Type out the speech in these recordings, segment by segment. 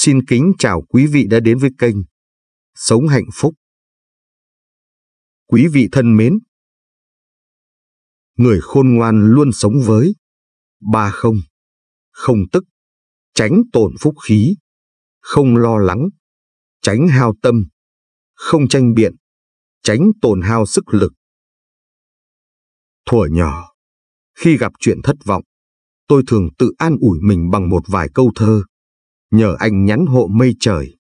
Xin kính chào quý vị đã đến với kênh Sống Hạnh Phúc. Quý vị thân mến, người khôn ngoan luôn sống với ba không, không tức, tránh tổn phúc khí, không lo lắng, tránh hao tâm, không tranh biện, tránh tổn hao sức lực. Thuở nhỏ, khi gặp chuyện thất vọng, tôi thường tự an ủi mình bằng một vài câu thơ nhờ anh nhắn hộ mây trời.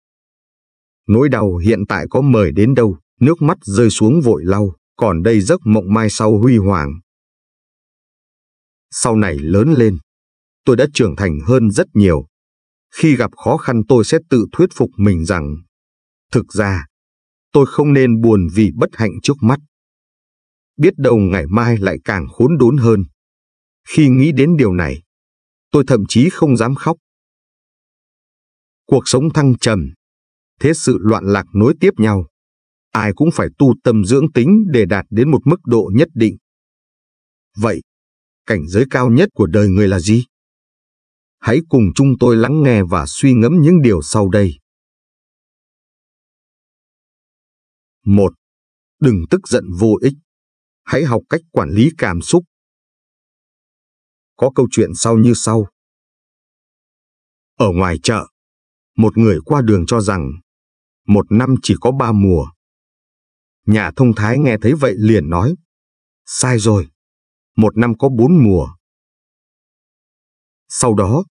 Nỗi đau hiện tại có mời đến đâu, nước mắt rơi xuống vội lau, còn đây giấc mộng mai sau huy hoàng. Sau này lớn lên, tôi đã trưởng thành hơn rất nhiều. Khi gặp khó khăn tôi sẽ tự thuyết phục mình rằng, thực ra, tôi không nên buồn vì bất hạnh trước mắt. Biết đâu ngày mai lại càng khốn đốn hơn. Khi nghĩ đến điều này, tôi thậm chí không dám khóc, cuộc sống thăng trầm, thế sự loạn lạc nối tiếp nhau. Ai cũng phải tu tâm dưỡng tính để đạt đến một mức độ nhất định. Vậy, cảnh giới cao nhất của đời người là gì? Hãy cùng chúng tôi lắng nghe và suy ngẫm những điều sau đây. 1. Đừng tức giận vô ích. Hãy học cách quản lý cảm xúc. Có câu chuyện sau như sau. Ở ngoài chợ, một người qua đường cho rằng, một năm chỉ có ba mùa. Nhà thông thái nghe thấy vậy liền nói, sai rồi, một năm có bốn mùa. Sau đó,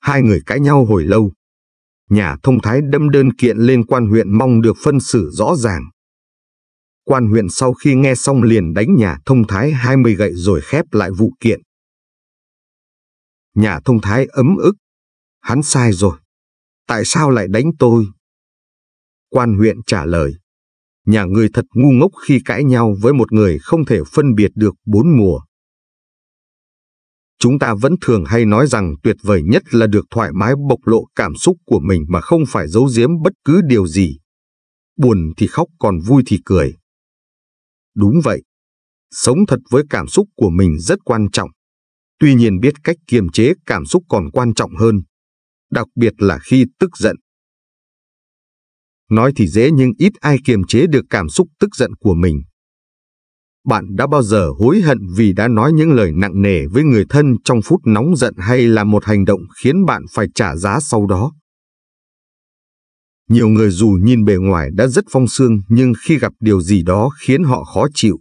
hai người cãi nhau hồi lâu. Nhà thông thái đâm đơn kiện lên quan huyện mong được phân xử rõ ràng. Quan huyện sau khi nghe xong liền đánh nhà thông thái 20 gậy rồi khép lại vụ kiện. Nhà thông thái ấm ức. Hắn sai rồi tại sao lại đánh tôi? Quan huyện trả lời, nhà người thật ngu ngốc khi cãi nhau với một người không thể phân biệt được bốn mùa. Chúng ta vẫn thường hay nói rằng tuyệt vời nhất là được thoải mái bộc lộ cảm xúc của mình mà không phải giấu giếm bất cứ điều gì. Buồn thì khóc còn vui thì cười. Đúng vậy, sống thật với cảm xúc của mình rất quan trọng. Tuy nhiên biết cách kiềm chế cảm xúc còn quan trọng hơn đặc biệt là khi tức giận. Nói thì dễ nhưng ít ai kiềm chế được cảm xúc tức giận của mình. Bạn đã bao giờ hối hận vì đã nói những lời nặng nề với người thân trong phút nóng giận hay là một hành động khiến bạn phải trả giá sau đó? Nhiều người dù nhìn bề ngoài đã rất phong sương nhưng khi gặp điều gì đó khiến họ khó chịu,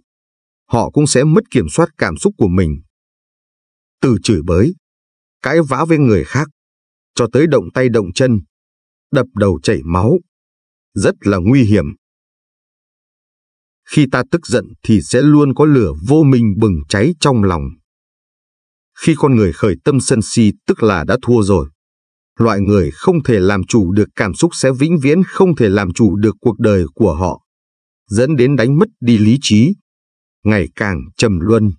họ cũng sẽ mất kiểm soát cảm xúc của mình. Từ chửi bới, cãi vã với người khác, cho tới động tay động chân, đập đầu chảy máu. Rất là nguy hiểm. Khi ta tức giận thì sẽ luôn có lửa vô minh bừng cháy trong lòng. Khi con người khởi tâm sân si tức là đã thua rồi. Loại người không thể làm chủ được cảm xúc sẽ vĩnh viễn không thể làm chủ được cuộc đời của họ, dẫn đến đánh mất đi lý trí, ngày càng trầm luân.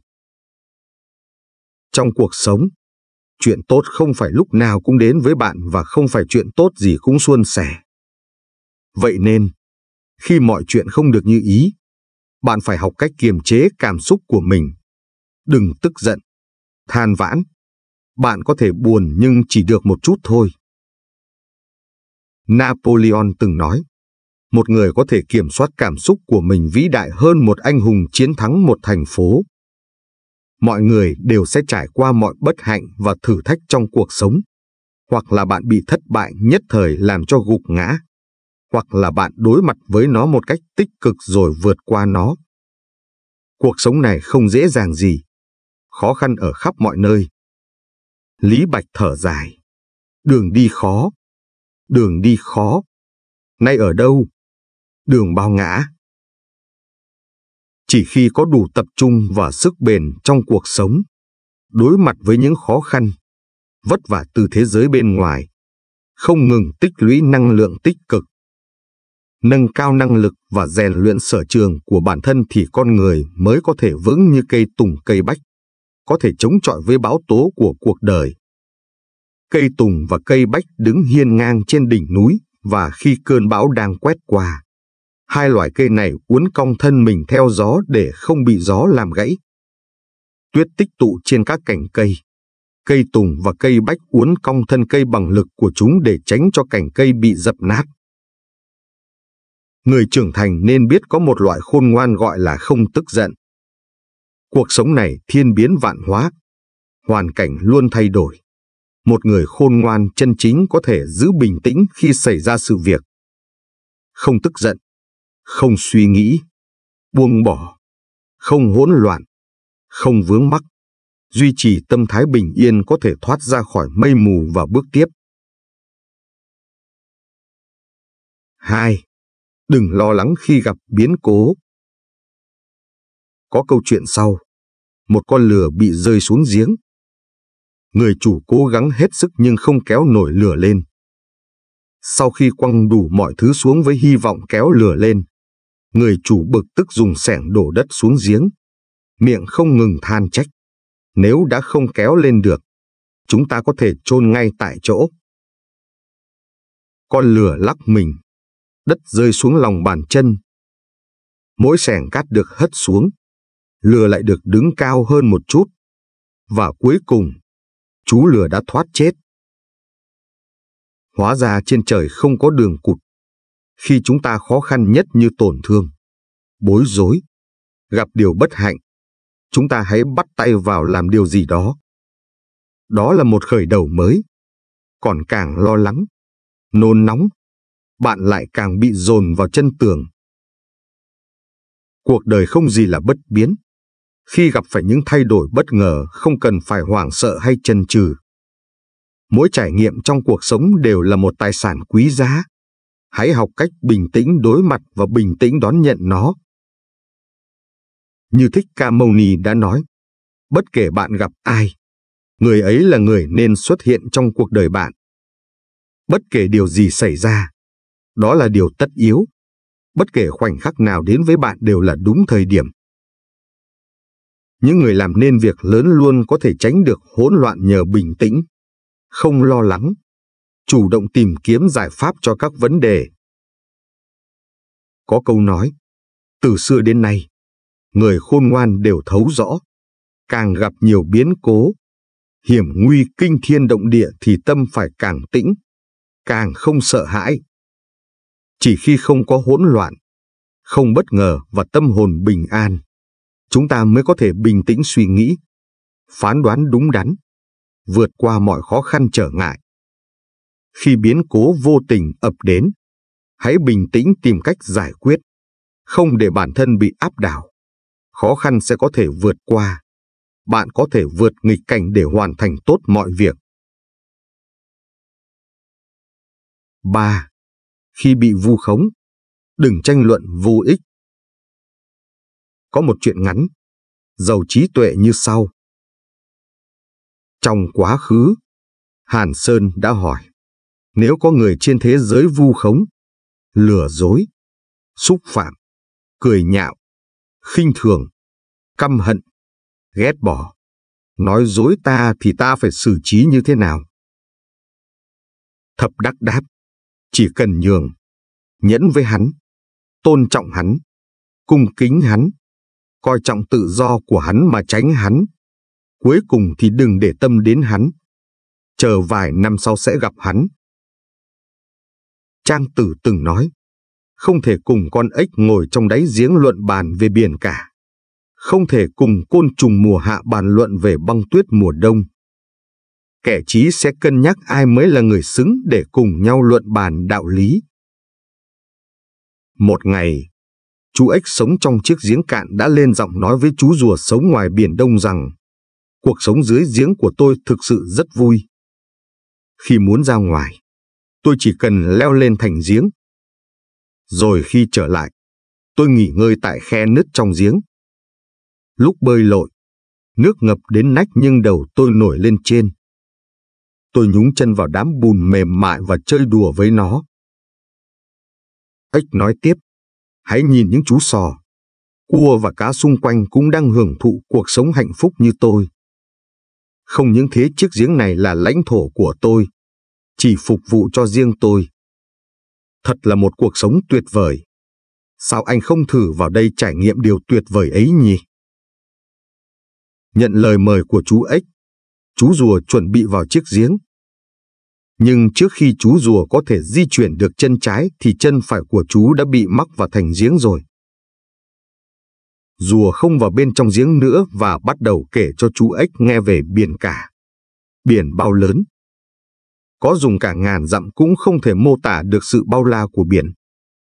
Trong cuộc sống, Chuyện tốt không phải lúc nào cũng đến với bạn và không phải chuyện tốt gì cũng suôn sẻ. Vậy nên, khi mọi chuyện không được như ý, bạn phải học cách kiềm chế cảm xúc của mình. Đừng tức giận, than vãn. Bạn có thể buồn nhưng chỉ được một chút thôi. Napoleon từng nói, một người có thể kiểm soát cảm xúc của mình vĩ đại hơn một anh hùng chiến thắng một thành phố mọi người đều sẽ trải qua mọi bất hạnh và thử thách trong cuộc sống. Hoặc là bạn bị thất bại nhất thời làm cho gục ngã, hoặc là bạn đối mặt với nó một cách tích cực rồi vượt qua nó. Cuộc sống này không dễ dàng gì, khó khăn ở khắp mọi nơi. Lý Bạch thở dài, đường đi khó, đường đi khó, nay ở đâu, đường bao ngã. Chỉ khi có đủ tập trung và sức bền trong cuộc sống, đối mặt với những khó khăn, vất vả từ thế giới bên ngoài, không ngừng tích lũy năng lượng tích cực, nâng cao năng lực và rèn luyện sở trường của bản thân thì con người mới có thể vững như cây tùng cây bách, có thể chống chọi với báo tố của cuộc đời. Cây tùng và cây bách đứng hiên ngang trên đỉnh núi và khi cơn bão đang quét qua, Hai loài cây này uốn cong thân mình theo gió để không bị gió làm gãy. Tuyết tích tụ trên các cành cây. Cây tùng và cây bách uốn cong thân cây bằng lực của chúng để tránh cho cành cây bị dập nát. Người trưởng thành nên biết có một loại khôn ngoan gọi là không tức giận. Cuộc sống này thiên biến vạn hóa, hoàn cảnh luôn thay đổi. Một người khôn ngoan chân chính có thể giữ bình tĩnh khi xảy ra sự việc. Không tức giận không suy nghĩ, buông bỏ, không hỗn loạn, không vướng mắc, duy trì tâm thái bình yên có thể thoát ra khỏi mây mù và bước tiếp. 2. Đừng lo lắng khi gặp biến cố. Có câu chuyện sau, một con lửa bị rơi xuống giếng. Người chủ cố gắng hết sức nhưng không kéo nổi lửa lên. Sau khi quăng đủ mọi thứ xuống với hy vọng kéo lửa lên, người chủ bực tức dùng sẻng đổ đất xuống giếng, miệng không ngừng than trách. Nếu đã không kéo lên được, chúng ta có thể chôn ngay tại chỗ. Con lửa lắc mình, đất rơi xuống lòng bàn chân. Mỗi sẻng cát được hất xuống, lửa lại được đứng cao hơn một chút. Và cuối cùng, chú lửa đã thoát chết. Hóa ra trên trời không có đường cụt khi chúng ta khó khăn nhất như tổn thương, bối rối, gặp điều bất hạnh, chúng ta hãy bắt tay vào làm điều gì đó. Đó là một khởi đầu mới. Còn càng lo lắng, nôn nóng, bạn lại càng bị dồn vào chân tường. Cuộc đời không gì là bất biến. Khi gặp phải những thay đổi bất ngờ không cần phải hoảng sợ hay chần chừ. Mỗi trải nghiệm trong cuộc sống đều là một tài sản quý giá. Hãy học cách bình tĩnh đối mặt và bình tĩnh đón nhận nó. Như Thích Ca Mâu Ni đã nói, bất kể bạn gặp ai, người ấy là người nên xuất hiện trong cuộc đời bạn. Bất kể điều gì xảy ra, đó là điều tất yếu. Bất kể khoảnh khắc nào đến với bạn đều là đúng thời điểm. Những người làm nên việc lớn luôn có thể tránh được hỗn loạn nhờ bình tĩnh, không lo lắng chủ động tìm kiếm giải pháp cho các vấn đề. Có câu nói, từ xưa đến nay, người khôn ngoan đều thấu rõ, càng gặp nhiều biến cố, hiểm nguy kinh thiên động địa thì tâm phải càng tĩnh, càng không sợ hãi. Chỉ khi không có hỗn loạn, không bất ngờ và tâm hồn bình an, chúng ta mới có thể bình tĩnh suy nghĩ, phán đoán đúng đắn, vượt qua mọi khó khăn trở ngại khi biến cố vô tình ập đến. Hãy bình tĩnh tìm cách giải quyết, không để bản thân bị áp đảo. Khó khăn sẽ có thể vượt qua. Bạn có thể vượt nghịch cảnh để hoàn thành tốt mọi việc. 3. Khi bị vu khống, đừng tranh luận vô ích. Có một chuyện ngắn, giàu trí tuệ như sau. Trong quá khứ, Hàn Sơn đã hỏi nếu có người trên thế giới vu khống, lừa dối, xúc phạm, cười nhạo, khinh thường, căm hận, ghét bỏ, nói dối ta thì ta phải xử trí như thế nào? Thập đắc đáp, chỉ cần nhường, nhẫn với hắn, tôn trọng hắn, cung kính hắn, coi trọng tự do của hắn mà tránh hắn. Cuối cùng thì đừng để tâm đến hắn. Chờ vài năm sau sẽ gặp hắn, Trang Tử từng nói, không thể cùng con ếch ngồi trong đáy giếng luận bàn về biển cả. Không thể cùng côn trùng mùa hạ bàn luận về băng tuyết mùa đông. Kẻ trí sẽ cân nhắc ai mới là người xứng để cùng nhau luận bàn đạo lý. Một ngày, chú ếch sống trong chiếc giếng cạn đã lên giọng nói với chú rùa sống ngoài biển đông rằng cuộc sống dưới giếng của tôi thực sự rất vui. Khi muốn ra ngoài, tôi chỉ cần leo lên thành giếng. Rồi khi trở lại, tôi nghỉ ngơi tại khe nứt trong giếng. Lúc bơi lội, nước ngập đến nách nhưng đầu tôi nổi lên trên. Tôi nhúng chân vào đám bùn mềm mại và chơi đùa với nó. Ếch nói tiếp, hãy nhìn những chú sò, cua và cá xung quanh cũng đang hưởng thụ cuộc sống hạnh phúc như tôi. Không những thế chiếc giếng này là lãnh thổ của tôi, chỉ phục vụ cho riêng tôi. Thật là một cuộc sống tuyệt vời. Sao anh không thử vào đây trải nghiệm điều tuyệt vời ấy nhỉ? Nhận lời mời của chú ếch, chú rùa chuẩn bị vào chiếc giếng. Nhưng trước khi chú rùa có thể di chuyển được chân trái thì chân phải của chú đã bị mắc vào thành giếng rồi. Rùa không vào bên trong giếng nữa và bắt đầu kể cho chú ếch nghe về biển cả. Biển bao lớn, có dùng cả ngàn dặm cũng không thể mô tả được sự bao la của biển.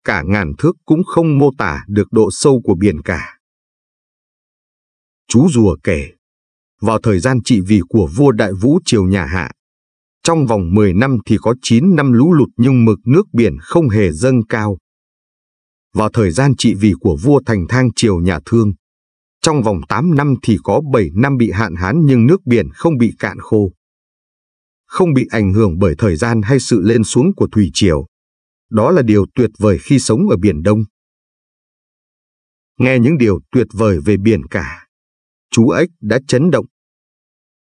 Cả ngàn thước cũng không mô tả được độ sâu của biển cả. Chú rùa kể, vào thời gian trị vì của vua Đại Vũ Triều nhà Hạ, trong vòng 10 năm thì có 9 năm lũ lụt nhưng mực nước biển không hề dâng cao. Vào thời gian trị vì của vua Thành Thang Triều nhà Thương, trong vòng 8 năm thì có 7 năm bị hạn hán nhưng nước biển không bị cạn khô không bị ảnh hưởng bởi thời gian hay sự lên xuống của thủy triều. Đó là điều tuyệt vời khi sống ở Biển Đông. Nghe những điều tuyệt vời về biển cả, chú ếch đã chấn động.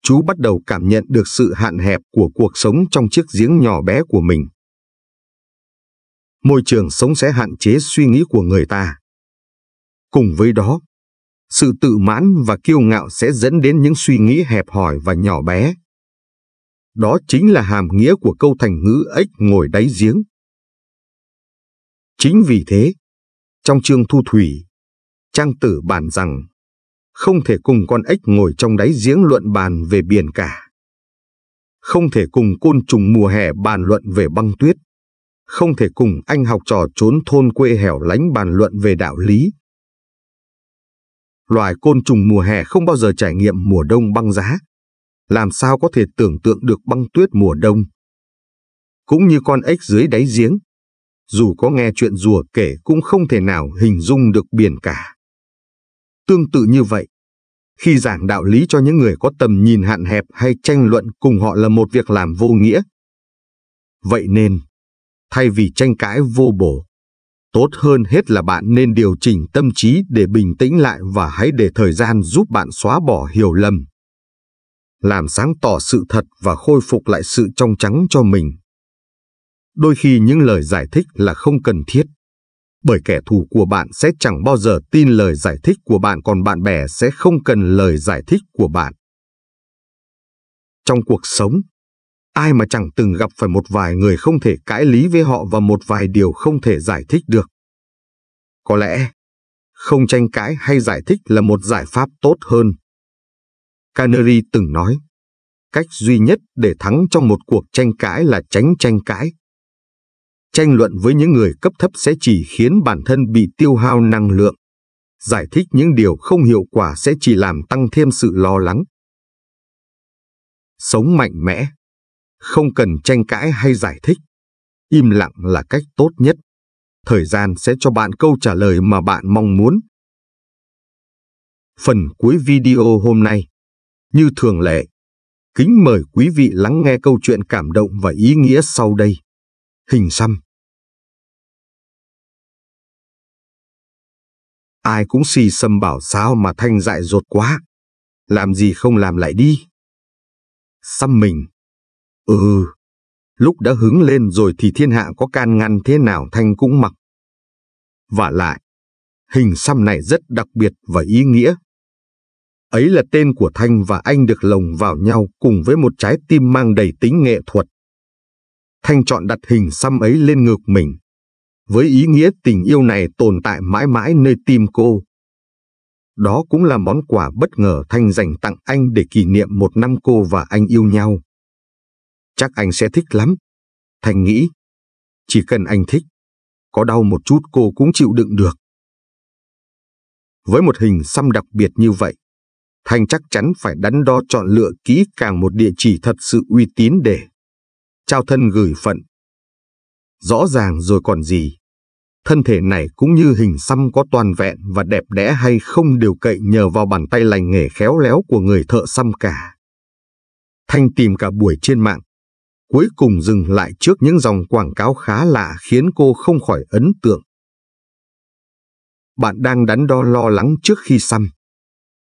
Chú bắt đầu cảm nhận được sự hạn hẹp của cuộc sống trong chiếc giếng nhỏ bé của mình. Môi trường sống sẽ hạn chế suy nghĩ của người ta. Cùng với đó, sự tự mãn và kiêu ngạo sẽ dẫn đến những suy nghĩ hẹp hòi và nhỏ bé đó chính là hàm nghĩa của câu thành ngữ ếch ngồi đáy giếng. Chính vì thế, trong chương thu thủy, trang tử bàn rằng không thể cùng con ếch ngồi trong đáy giếng luận bàn về biển cả. Không thể cùng côn trùng mùa hè bàn luận về băng tuyết. Không thể cùng anh học trò trốn thôn quê hẻo lánh bàn luận về đạo lý. Loài côn trùng mùa hè không bao giờ trải nghiệm mùa đông băng giá làm sao có thể tưởng tượng được băng tuyết mùa đông. Cũng như con ếch dưới đáy giếng, dù có nghe chuyện rùa kể cũng không thể nào hình dung được biển cả. Tương tự như vậy, khi giảng đạo lý cho những người có tầm nhìn hạn hẹp hay tranh luận cùng họ là một việc làm vô nghĩa. Vậy nên, thay vì tranh cãi vô bổ, tốt hơn hết là bạn nên điều chỉnh tâm trí để bình tĩnh lại và hãy để thời gian giúp bạn xóa bỏ hiểu lầm làm sáng tỏ sự thật và khôi phục lại sự trong trắng cho mình. Đôi khi những lời giải thích là không cần thiết, bởi kẻ thù của bạn sẽ chẳng bao giờ tin lời giải thích của bạn còn bạn bè sẽ không cần lời giải thích của bạn. Trong cuộc sống, ai mà chẳng từng gặp phải một vài người không thể cãi lý với họ và một vài điều không thể giải thích được. Có lẽ, không tranh cãi hay giải thích là một giải pháp tốt hơn. Canary từng nói, cách duy nhất để thắng trong một cuộc tranh cãi là tránh tranh cãi. Tranh luận với những người cấp thấp sẽ chỉ khiến bản thân bị tiêu hao năng lượng. Giải thích những điều không hiệu quả sẽ chỉ làm tăng thêm sự lo lắng. Sống mạnh mẽ, không cần tranh cãi hay giải thích. Im lặng là cách tốt nhất. Thời gian sẽ cho bạn câu trả lời mà bạn mong muốn. Phần cuối video hôm nay như thường lệ, kính mời quý vị lắng nghe câu chuyện cảm động và ý nghĩa sau đây. Hình xăm Ai cũng xì xâm bảo sao mà Thanh dại ruột quá. Làm gì không làm lại đi. Xăm mình. Ừ, lúc đã hứng lên rồi thì thiên hạ có can ngăn thế nào Thanh cũng mặc. Và lại, hình xăm này rất đặc biệt và ý nghĩa. Ấy là tên của Thanh và anh được lồng vào nhau cùng với một trái tim mang đầy tính nghệ thuật. Thanh chọn đặt hình xăm ấy lên ngực mình, với ý nghĩa tình yêu này tồn tại mãi mãi nơi tim cô. Đó cũng là món quà bất ngờ Thanh dành tặng anh để kỷ niệm một năm cô và anh yêu nhau. Chắc anh sẽ thích lắm. Thanh nghĩ, chỉ cần anh thích, có đau một chút cô cũng chịu đựng được. Với một hình xăm đặc biệt như vậy, Thanh chắc chắn phải đắn đo chọn lựa kỹ càng một địa chỉ thật sự uy tín để trao thân gửi phận. Rõ ràng rồi còn gì, thân thể này cũng như hình xăm có toàn vẹn và đẹp đẽ hay không đều cậy nhờ vào bàn tay lành nghề khéo léo của người thợ xăm cả. Thanh tìm cả buổi trên mạng, cuối cùng dừng lại trước những dòng quảng cáo khá lạ khiến cô không khỏi ấn tượng. Bạn đang đắn đo lo lắng trước khi xăm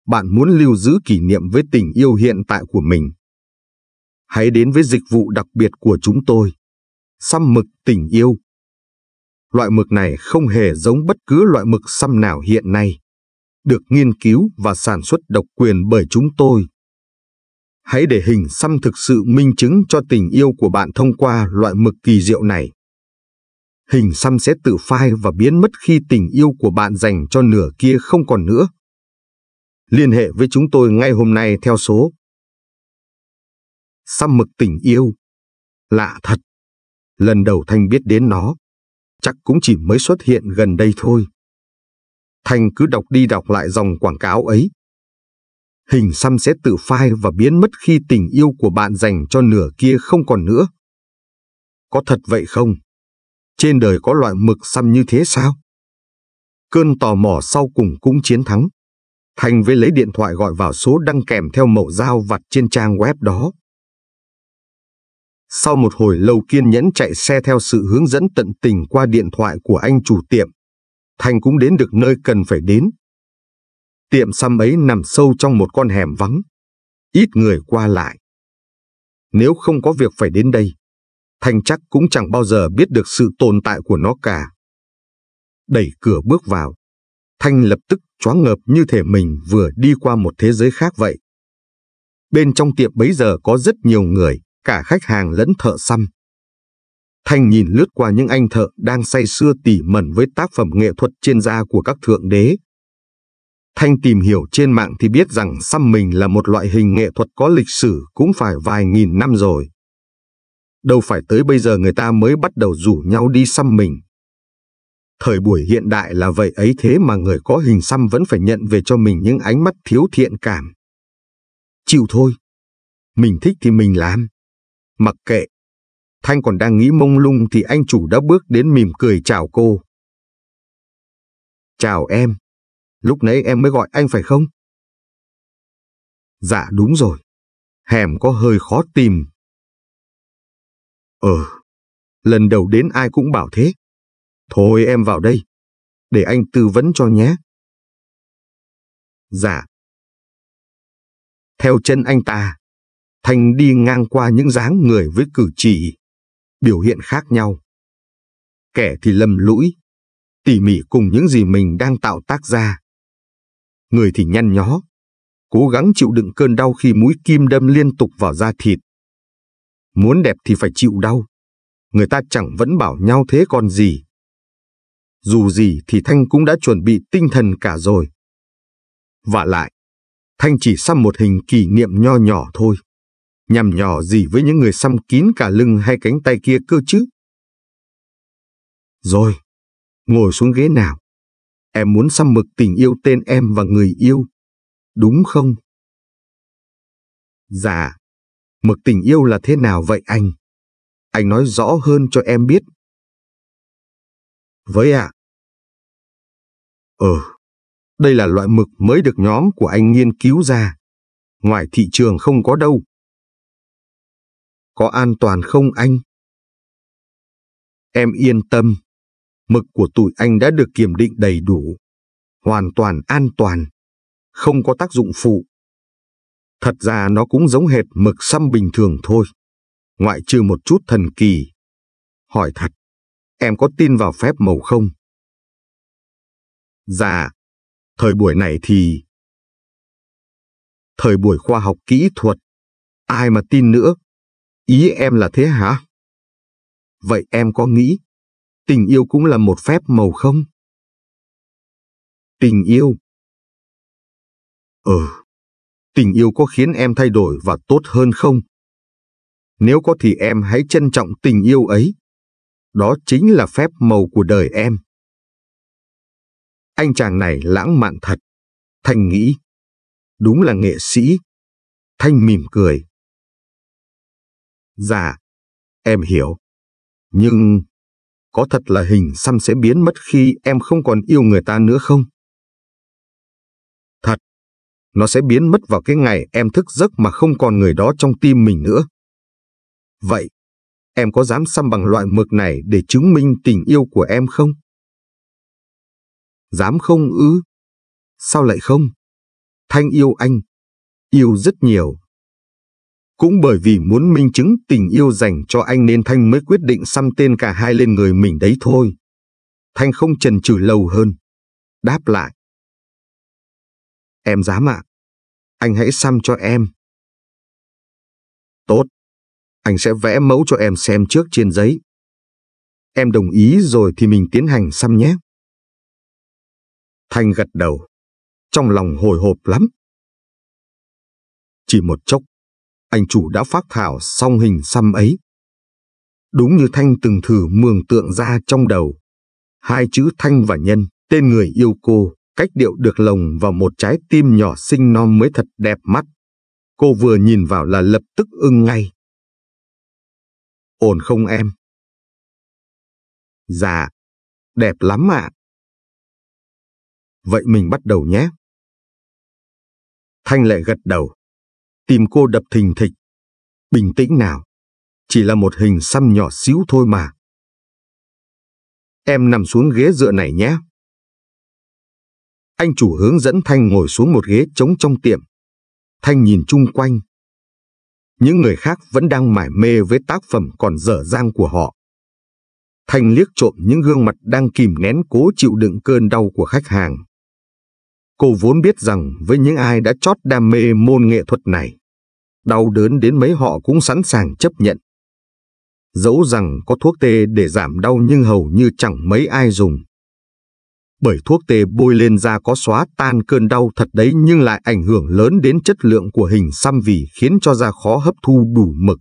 bạn muốn lưu giữ kỷ niệm với tình yêu hiện tại của mình. Hãy đến với dịch vụ đặc biệt của chúng tôi. Xăm mực tình yêu. Loại mực này không hề giống bất cứ loại mực xăm nào hiện nay. Được nghiên cứu và sản xuất độc quyền bởi chúng tôi. Hãy để hình xăm thực sự minh chứng cho tình yêu của bạn thông qua loại mực kỳ diệu này. Hình xăm sẽ tự phai và biến mất khi tình yêu của bạn dành cho nửa kia không còn nữa liên hệ với chúng tôi ngay hôm nay theo số. Xăm mực tình yêu. Lạ thật. Lần đầu Thanh biết đến nó, chắc cũng chỉ mới xuất hiện gần đây thôi. Thanh cứ đọc đi đọc lại dòng quảng cáo ấy. Hình xăm sẽ tự phai và biến mất khi tình yêu của bạn dành cho nửa kia không còn nữa. Có thật vậy không? Trên đời có loại mực xăm như thế sao? Cơn tò mò sau cùng cũng chiến thắng. Thanh với lấy điện thoại gọi vào số đăng kèm theo mẫu dao vặt trên trang web đó. Sau một hồi lâu kiên nhẫn chạy xe theo sự hướng dẫn tận tình qua điện thoại của anh chủ tiệm, Thanh cũng đến được nơi cần phải đến. Tiệm xăm ấy nằm sâu trong một con hẻm vắng, ít người qua lại. Nếu không có việc phải đến đây, Thanh chắc cũng chẳng bao giờ biết được sự tồn tại của nó cả. Đẩy cửa bước vào, Thanh lập tức choáng ngợp như thể mình vừa đi qua một thế giới khác vậy. Bên trong tiệm bấy giờ có rất nhiều người, cả khách hàng lẫn thợ xăm. Thanh nhìn lướt qua những anh thợ đang say sưa tỉ mẩn với tác phẩm nghệ thuật trên da của các thượng đế. Thanh tìm hiểu trên mạng thì biết rằng xăm mình là một loại hình nghệ thuật có lịch sử cũng phải vài nghìn năm rồi. Đâu phải tới bây giờ người ta mới bắt đầu rủ nhau đi xăm mình, Thời buổi hiện đại là vậy ấy thế mà người có hình xăm vẫn phải nhận về cho mình những ánh mắt thiếu thiện cảm. Chịu thôi. Mình thích thì mình làm. Mặc kệ. Thanh còn đang nghĩ mông lung thì anh chủ đã bước đến mỉm cười chào cô. Chào em. Lúc nãy em mới gọi anh phải không? Dạ đúng rồi. Hẻm có hơi khó tìm. Ờ. Lần đầu đến ai cũng bảo thế. Thôi em vào đây, để anh tư vấn cho nhé. Dạ. Theo chân anh ta, Thành đi ngang qua những dáng người với cử chỉ, biểu hiện khác nhau. Kẻ thì lầm lũi, tỉ mỉ cùng những gì mình đang tạo tác ra. Người thì nhăn nhó, cố gắng chịu đựng cơn đau khi mũi kim đâm liên tục vào da thịt. Muốn đẹp thì phải chịu đau. Người ta chẳng vẫn bảo nhau thế còn gì dù gì thì Thanh cũng đã chuẩn bị tinh thần cả rồi. Và lại, Thanh chỉ xăm một hình kỷ niệm nho nhỏ thôi. Nhằm nhỏ gì với những người xăm kín cả lưng hay cánh tay kia cơ chứ? Rồi, ngồi xuống ghế nào. Em muốn xăm mực tình yêu tên em và người yêu, đúng không? Dạ, mực tình yêu là thế nào vậy anh? Anh nói rõ hơn cho em biết với ạ. À? Ừ, đây là loại mực mới được nhóm của anh nghiên cứu ra. Ngoài thị trường không có đâu. Có an toàn không anh? Em yên tâm. Mực của tụi anh đã được kiểm định đầy đủ. Hoàn toàn an toàn. Không có tác dụng phụ. Thật ra nó cũng giống hệt mực xăm bình thường thôi. Ngoại trừ một chút thần kỳ. Hỏi thật, em có tin vào phép màu không? Dạ, thời buổi này thì... Thời buổi khoa học kỹ thuật, ai mà tin nữa? Ý em là thế hả? Vậy em có nghĩ tình yêu cũng là một phép màu không? Tình yêu? Ừ, tình yêu có khiến em thay đổi và tốt hơn không? Nếu có thì em hãy trân trọng tình yêu ấy đó chính là phép màu của đời em. Anh chàng này lãng mạn thật. Thanh nghĩ. Đúng là nghệ sĩ. Thanh mỉm cười. Dạ, em hiểu. Nhưng, có thật là hình xăm sẽ biến mất khi em không còn yêu người ta nữa không? Thật, nó sẽ biến mất vào cái ngày em thức giấc mà không còn người đó trong tim mình nữa. Vậy, em có dám xăm bằng loại mực này để chứng minh tình yêu của em không? Dám không ư? Sao lại không? Thanh yêu anh, yêu rất nhiều. Cũng bởi vì muốn minh chứng tình yêu dành cho anh nên Thanh mới quyết định xăm tên cả hai lên người mình đấy thôi. Thanh không chần chừ lâu hơn. Đáp lại. Em dám ạ. À? Anh hãy xăm cho em. Tốt anh sẽ vẽ mẫu cho em xem trước trên giấy. Em đồng ý rồi thì mình tiến hành xăm nhé. Thanh gật đầu, trong lòng hồi hộp lắm. Chỉ một chốc, anh chủ đã phát thảo xong hình xăm ấy. Đúng như Thanh từng thử mường tượng ra trong đầu. Hai chữ Thanh và Nhân, tên người yêu cô, cách điệu được lồng vào một trái tim nhỏ xinh non mới thật đẹp mắt. Cô vừa nhìn vào là lập tức ưng ngay. Ổn không em? Dạ, đẹp lắm ạ. Vậy mình bắt đầu nhé. Thanh Lệ gật đầu. Tìm cô đập thình thịch. Bình tĩnh nào. Chỉ là một hình xăm nhỏ xíu thôi mà. Em nằm xuống ghế dựa này nhé. Anh chủ hướng dẫn Thanh ngồi xuống một ghế trống trong tiệm. Thanh nhìn chung quanh, những người khác vẫn đang mải mê với tác phẩm còn dở dang của họ. Thanh liếc trộm những gương mặt đang kìm nén cố chịu đựng cơn đau của khách hàng. Cô vốn biết rằng với những ai đã chót đam mê môn nghệ thuật này, đau đớn đến mấy họ cũng sẵn sàng chấp nhận. Dẫu rằng có thuốc tê để giảm đau nhưng hầu như chẳng mấy ai dùng bởi thuốc tê bôi lên da có xóa tan cơn đau thật đấy nhưng lại ảnh hưởng lớn đến chất lượng của hình xăm vì khiến cho da khó hấp thu đủ mực,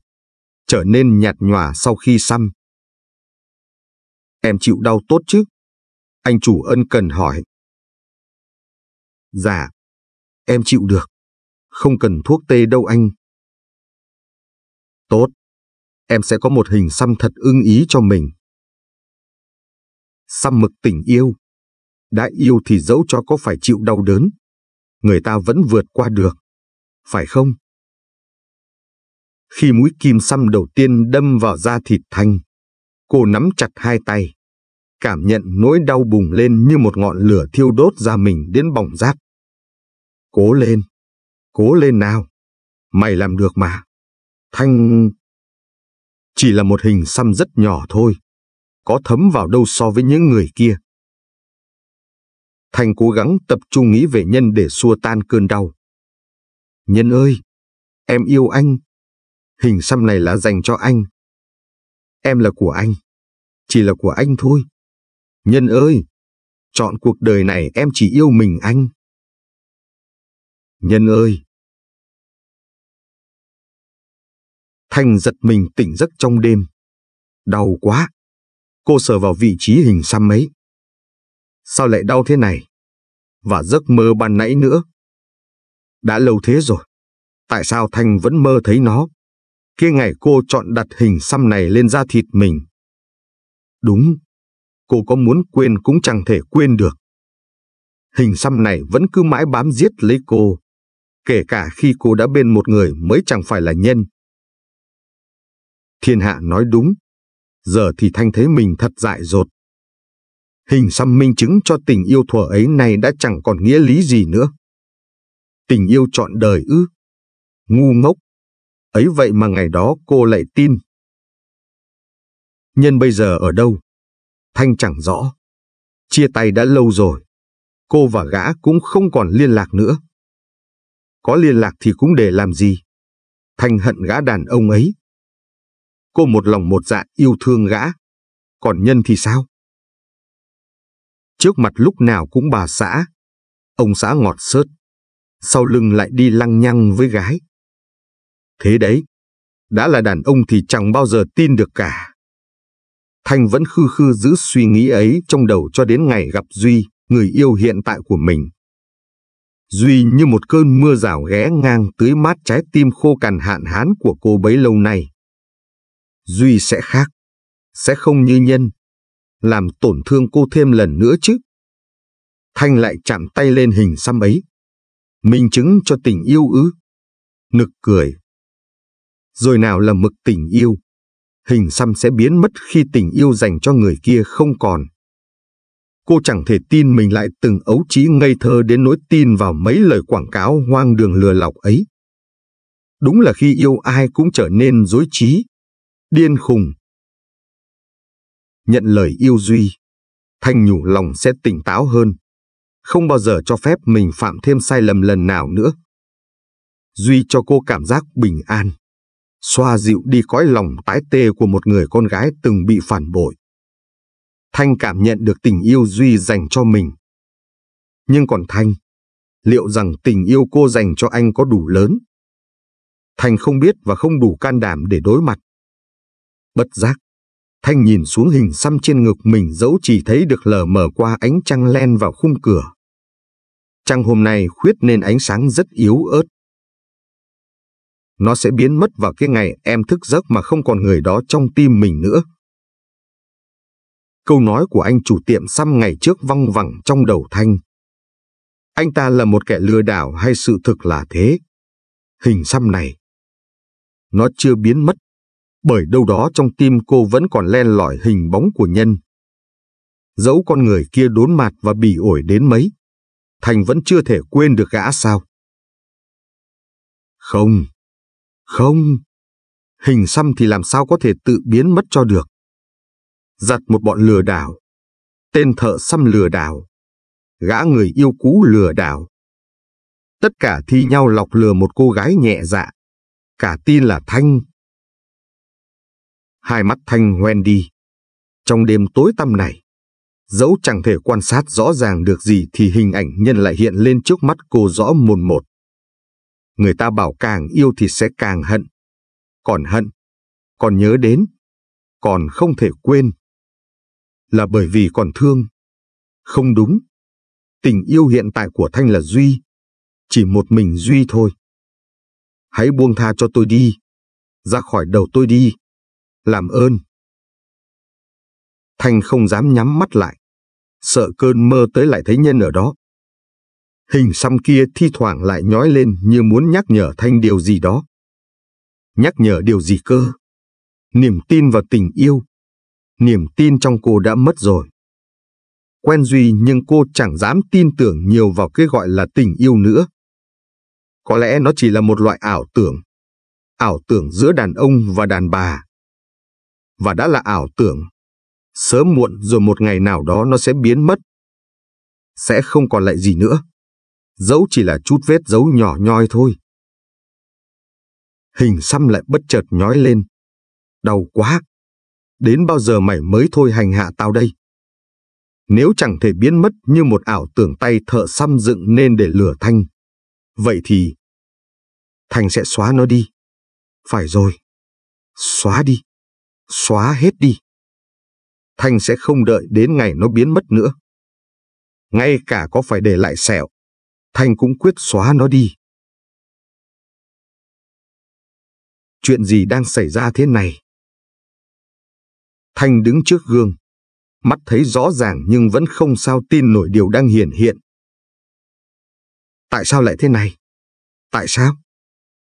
trở nên nhạt nhòa sau khi xăm. Em chịu đau tốt chứ? Anh chủ ân cần hỏi. Dạ, em chịu được. Không cần thuốc tê đâu anh. Tốt, em sẽ có một hình xăm thật ưng ý cho mình. Xăm mực tình yêu đã yêu thì dẫu cho có phải chịu đau đớn, người ta vẫn vượt qua được, phải không? Khi mũi kim xăm đầu tiên đâm vào da thịt thanh, cô nắm chặt hai tay, cảm nhận nỗi đau bùng lên như một ngọn lửa thiêu đốt da mình đến bỏng rát. Cố lên, cố lên nào, mày làm được mà. Thanh... Chỉ là một hình xăm rất nhỏ thôi, có thấm vào đâu so với những người kia. Thành cố gắng tập trung nghĩ về Nhân để xua tan cơn đau. Nhân ơi! Em yêu anh. Hình xăm này là dành cho anh. Em là của anh. Chỉ là của anh thôi. Nhân ơi! Chọn cuộc đời này em chỉ yêu mình anh. Nhân ơi! Thanh giật mình tỉnh giấc trong đêm. Đau quá! Cô sờ vào vị trí hình xăm ấy. Sao lại đau thế này? Và giấc mơ ban nãy nữa. Đã lâu thế rồi. Tại sao Thanh vẫn mơ thấy nó? Kia ngày cô chọn đặt hình xăm này lên da thịt mình. Đúng. Cô có muốn quên cũng chẳng thể quên được. Hình xăm này vẫn cứ mãi bám giết lấy cô. Kể cả khi cô đã bên một người mới chẳng phải là nhân. Thiên hạ nói đúng. Giờ thì Thanh thấy mình thật dại dột hình xăm minh chứng cho tình yêu thuở ấy này đã chẳng còn nghĩa lý gì nữa. Tình yêu chọn đời ư? Ngu ngốc! Ấy vậy mà ngày đó cô lại tin. Nhân bây giờ ở đâu? Thanh chẳng rõ. Chia tay đã lâu rồi. Cô và gã cũng không còn liên lạc nữa. Có liên lạc thì cũng để làm gì? Thanh hận gã đàn ông ấy. Cô một lòng một dạ yêu thương gã. Còn nhân thì sao? trước mặt lúc nào cũng bà xã. Ông xã ngọt sớt, sau lưng lại đi lăng nhăng với gái. Thế đấy, đã là đàn ông thì chẳng bao giờ tin được cả. Thanh vẫn khư khư giữ suy nghĩ ấy trong đầu cho đến ngày gặp Duy, người yêu hiện tại của mình. Duy như một cơn mưa rào ghé ngang tưới mát trái tim khô cằn hạn hán của cô bấy lâu nay. Duy sẽ khác, sẽ không như nhân, làm tổn thương cô thêm lần nữa chứ. Thanh lại chạm tay lên hình xăm ấy. Minh chứng cho tình yêu ư. Nực cười. Rồi nào là mực tình yêu. Hình xăm sẽ biến mất khi tình yêu dành cho người kia không còn. Cô chẳng thể tin mình lại từng ấu trí ngây thơ đến nỗi tin vào mấy lời quảng cáo hoang đường lừa lọc ấy. Đúng là khi yêu ai cũng trở nên dối trí, điên khùng, nhận lời yêu Duy. Thanh nhủ lòng sẽ tỉnh táo hơn, không bao giờ cho phép mình phạm thêm sai lầm lần nào nữa. Duy cho cô cảm giác bình an, xoa dịu đi cõi lòng tái tê của một người con gái từng bị phản bội. Thanh cảm nhận được tình yêu Duy dành cho mình. Nhưng còn Thanh, liệu rằng tình yêu cô dành cho anh có đủ lớn? Thành không biết và không đủ can đảm để đối mặt. Bất giác, Thanh nhìn xuống hình xăm trên ngực mình dẫu chỉ thấy được lờ mờ qua ánh trăng len vào khung cửa. Trăng hôm nay khuyết nên ánh sáng rất yếu ớt. Nó sẽ biến mất vào cái ngày em thức giấc mà không còn người đó trong tim mình nữa. Câu nói của anh chủ tiệm xăm ngày trước văng vẳng trong đầu Thanh. Anh ta là một kẻ lừa đảo hay sự thực là thế? Hình xăm này. Nó chưa biến mất bởi đâu đó trong tim cô vẫn còn len lỏi hình bóng của nhân. Dẫu con người kia đốn mặt và bỉ ổi đến mấy, Thành vẫn chưa thể quên được gã sao. Không, không, hình xăm thì làm sao có thể tự biến mất cho được. Giặt một bọn lừa đảo, tên thợ xăm lừa đảo, gã người yêu cũ lừa đảo. Tất cả thi nhau lọc lừa một cô gái nhẹ dạ, cả tin là Thanh hai mắt Thanh hoen đi. Trong đêm tối tăm này, dẫu chẳng thể quan sát rõ ràng được gì thì hình ảnh nhân lại hiện lên trước mắt cô rõ mồn một. Người ta bảo càng yêu thì sẽ càng hận, còn hận, còn nhớ đến, còn không thể quên. Là bởi vì còn thương. Không đúng. Tình yêu hiện tại của Thanh là Duy. Chỉ một mình Duy thôi. Hãy buông tha cho tôi đi. Ra khỏi đầu tôi đi làm ơn. Thanh không dám nhắm mắt lại, sợ cơn mơ tới lại thấy nhân ở đó. Hình xăm kia thi thoảng lại nhói lên như muốn nhắc nhở Thanh điều gì đó. Nhắc nhở điều gì cơ? Niềm tin vào tình yêu. Niềm tin trong cô đã mất rồi. Quen Duy nhưng cô chẳng dám tin tưởng nhiều vào cái gọi là tình yêu nữa. Có lẽ nó chỉ là một loại ảo tưởng. Ảo tưởng giữa đàn ông và đàn bà và đã là ảo tưởng. Sớm muộn rồi một ngày nào đó nó sẽ biến mất. Sẽ không còn lại gì nữa. Dẫu chỉ là chút vết dấu nhỏ nhoi thôi. Hình xăm lại bất chợt nhói lên. Đau quá! Đến bao giờ mày mới thôi hành hạ tao đây? Nếu chẳng thể biến mất như một ảo tưởng tay thợ xăm dựng nên để lửa Thanh, vậy thì Thành sẽ xóa nó đi. Phải rồi. Xóa đi xóa hết đi. Thanh sẽ không đợi đến ngày nó biến mất nữa. Ngay cả có phải để lại sẹo, Thanh cũng quyết xóa nó đi. Chuyện gì đang xảy ra thế này? Thanh đứng trước gương, mắt thấy rõ ràng nhưng vẫn không sao tin nổi điều đang hiển hiện. Tại sao lại thế này? Tại sao?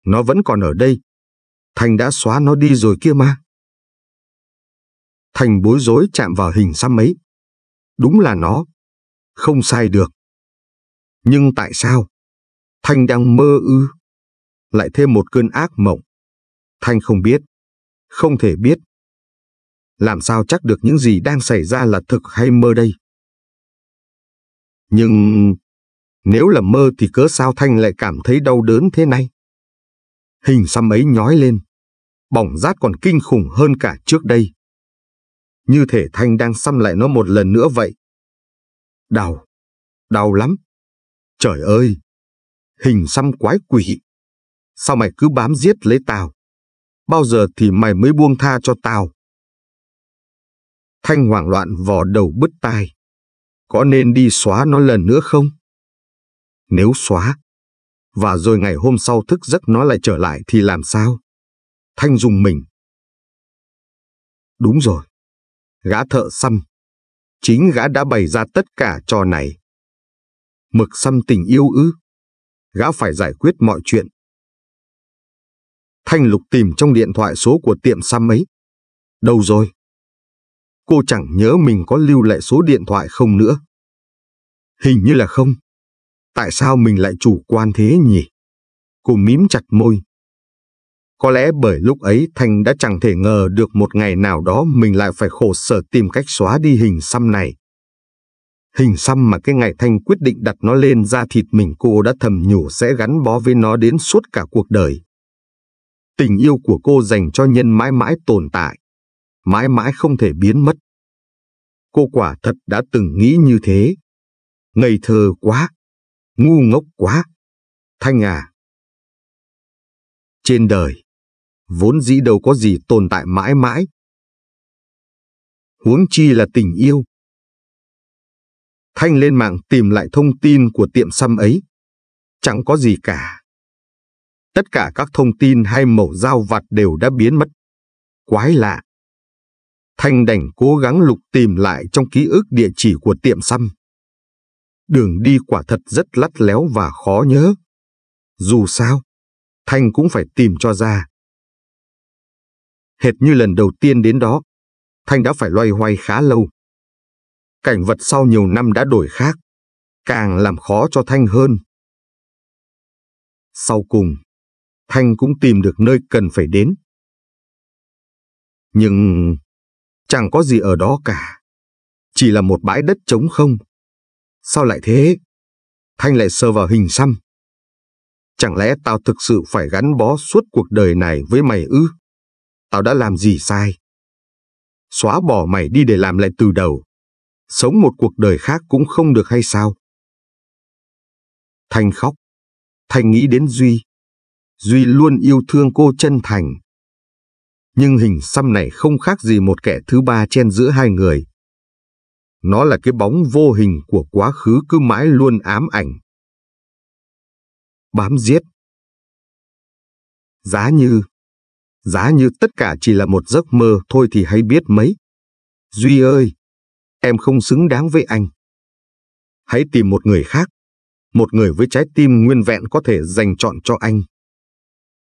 Nó vẫn còn ở đây. Thanh đã xóa nó đi rồi kia mà. Thành bối rối chạm vào hình xăm ấy. Đúng là nó. Không sai được. Nhưng tại sao? Thanh đang mơ ư? Lại thêm một cơn ác mộng. Thanh không biết. Không thể biết. Làm sao chắc được những gì đang xảy ra là thực hay mơ đây? Nhưng nếu là mơ thì cớ sao Thanh lại cảm thấy đau đớn thế này? Hình xăm ấy nhói lên, bỏng rát còn kinh khủng hơn cả trước đây như thể Thanh đang xăm lại nó một lần nữa vậy. Đau, đau lắm. Trời ơi, hình xăm quái quỷ. Sao mày cứ bám giết lấy tao? Bao giờ thì mày mới buông tha cho tao? Thanh hoảng loạn vò đầu bứt tai. Có nên đi xóa nó lần nữa không? Nếu xóa, và rồi ngày hôm sau thức giấc nó lại trở lại thì làm sao? Thanh dùng mình. Đúng rồi, gã thợ xăm. Chính gã đã bày ra tất cả trò này. Mực xăm tình yêu ư. Gã phải giải quyết mọi chuyện. Thanh Lục tìm trong điện thoại số của tiệm xăm ấy. Đâu rồi? Cô chẳng nhớ mình có lưu lại số điện thoại không nữa. Hình như là không. Tại sao mình lại chủ quan thế nhỉ? Cô mím chặt môi, có lẽ bởi lúc ấy thanh đã chẳng thể ngờ được một ngày nào đó mình lại phải khổ sở tìm cách xóa đi hình xăm này. Hình xăm mà cái ngày Thanh quyết định đặt nó lên da thịt mình cô đã thầm nhủ sẽ gắn bó với nó đến suốt cả cuộc đời. Tình yêu của cô dành cho nhân mãi mãi tồn tại, mãi mãi không thể biến mất. Cô quả thật đã từng nghĩ như thế. Ngây thơ quá, ngu ngốc quá. Thanh à! Trên đời, vốn dĩ đâu có gì tồn tại mãi mãi. Huống chi là tình yêu. Thanh lên mạng tìm lại thông tin của tiệm xăm ấy. Chẳng có gì cả. Tất cả các thông tin hay mẫu dao vặt đều đã biến mất. Quái lạ. Thanh đành cố gắng lục tìm lại trong ký ức địa chỉ của tiệm xăm. Đường đi quả thật rất lắt léo và khó nhớ. Dù sao, Thanh cũng phải tìm cho ra. Hệt như lần đầu tiên đến đó, Thanh đã phải loay hoay khá lâu. Cảnh vật sau nhiều năm đã đổi khác, càng làm khó cho Thanh hơn. Sau cùng, Thanh cũng tìm được nơi cần phải đến. Nhưng chẳng có gì ở đó cả. Chỉ là một bãi đất trống không. Sao lại thế? Thanh lại sờ vào hình xăm. Chẳng lẽ tao thực sự phải gắn bó suốt cuộc đời này với mày ư? tao đã làm gì sai? Xóa bỏ mày đi để làm lại từ đầu. Sống một cuộc đời khác cũng không được hay sao? Thanh khóc. Thanh nghĩ đến Duy. Duy luôn yêu thương cô chân thành. Nhưng hình xăm này không khác gì một kẻ thứ ba chen giữa hai người. Nó là cái bóng vô hình của quá khứ cứ mãi luôn ám ảnh. Bám giết. Giá như giá như tất cả chỉ là một giấc mơ thôi thì hay biết mấy. Duy ơi, em không xứng đáng với anh. Hãy tìm một người khác, một người với trái tim nguyên vẹn có thể dành chọn cho anh.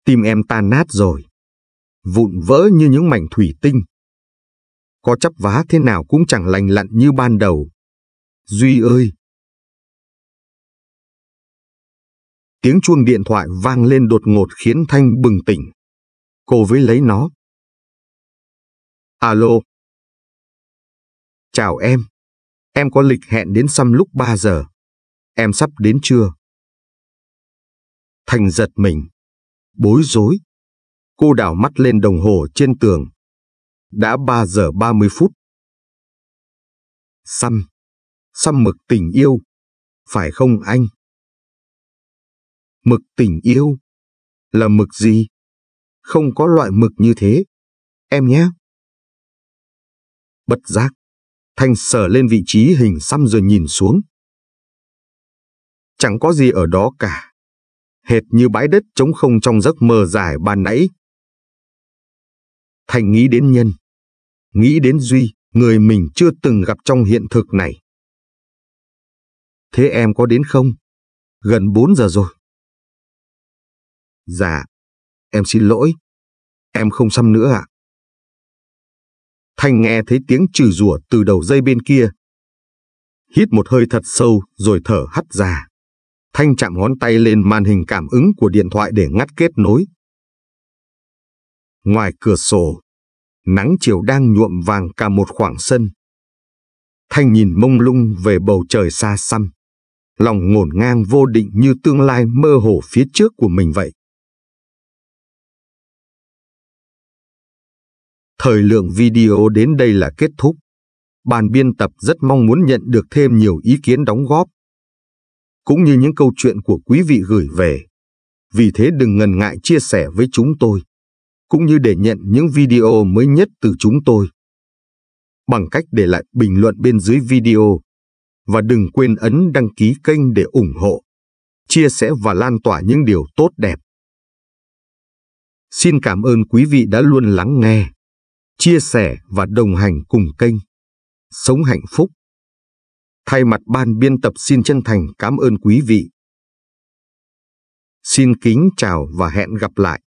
Tim em tan nát rồi, vụn vỡ như những mảnh thủy tinh. Có chấp vá thế nào cũng chẳng lành lặn như ban đầu. Duy ơi! Tiếng chuông điện thoại vang lên đột ngột khiến Thanh bừng tỉnh cô với lấy nó. Alo. Chào em. Em có lịch hẹn đến xăm lúc 3 giờ. Em sắp đến chưa? Thành giật mình. Bối rối. Cô đảo mắt lên đồng hồ trên tường. Đã 3 giờ 30 phút. Xăm. Xăm mực tình yêu. Phải không anh? Mực tình yêu? Là mực gì? không có loại mực như thế. Em nhé. Bất giác, Thanh sờ lên vị trí hình xăm rồi nhìn xuống. Chẳng có gì ở đó cả. Hệt như bãi đất trống không trong giấc mơ dài ban nãy. Thanh nghĩ đến nhân, nghĩ đến Duy, người mình chưa từng gặp trong hiện thực này. Thế em có đến không? Gần 4 giờ rồi. Dạ, em xin lỗi, em không xăm nữa ạ. Thanh nghe thấy tiếng chửi rủa từ đầu dây bên kia. Hít một hơi thật sâu rồi thở hắt ra. Thanh chạm ngón tay lên màn hình cảm ứng của điện thoại để ngắt kết nối. Ngoài cửa sổ, nắng chiều đang nhuộm vàng cả một khoảng sân. Thanh nhìn mông lung về bầu trời xa xăm. Lòng ngổn ngang vô định như tương lai mơ hồ phía trước của mình vậy. Thời lượng video đến đây là kết thúc. Bàn biên tập rất mong muốn nhận được thêm nhiều ý kiến đóng góp, cũng như những câu chuyện của quý vị gửi về. Vì thế đừng ngần ngại chia sẻ với chúng tôi, cũng như để nhận những video mới nhất từ chúng tôi. Bằng cách để lại bình luận bên dưới video. Và đừng quên ấn đăng ký kênh để ủng hộ, chia sẻ và lan tỏa những điều tốt đẹp. Xin cảm ơn quý vị đã luôn lắng nghe chia sẻ và đồng hành cùng kênh Sống Hạnh Phúc. Thay mặt ban biên tập xin chân thành cảm ơn quý vị. Xin kính chào và hẹn gặp lại.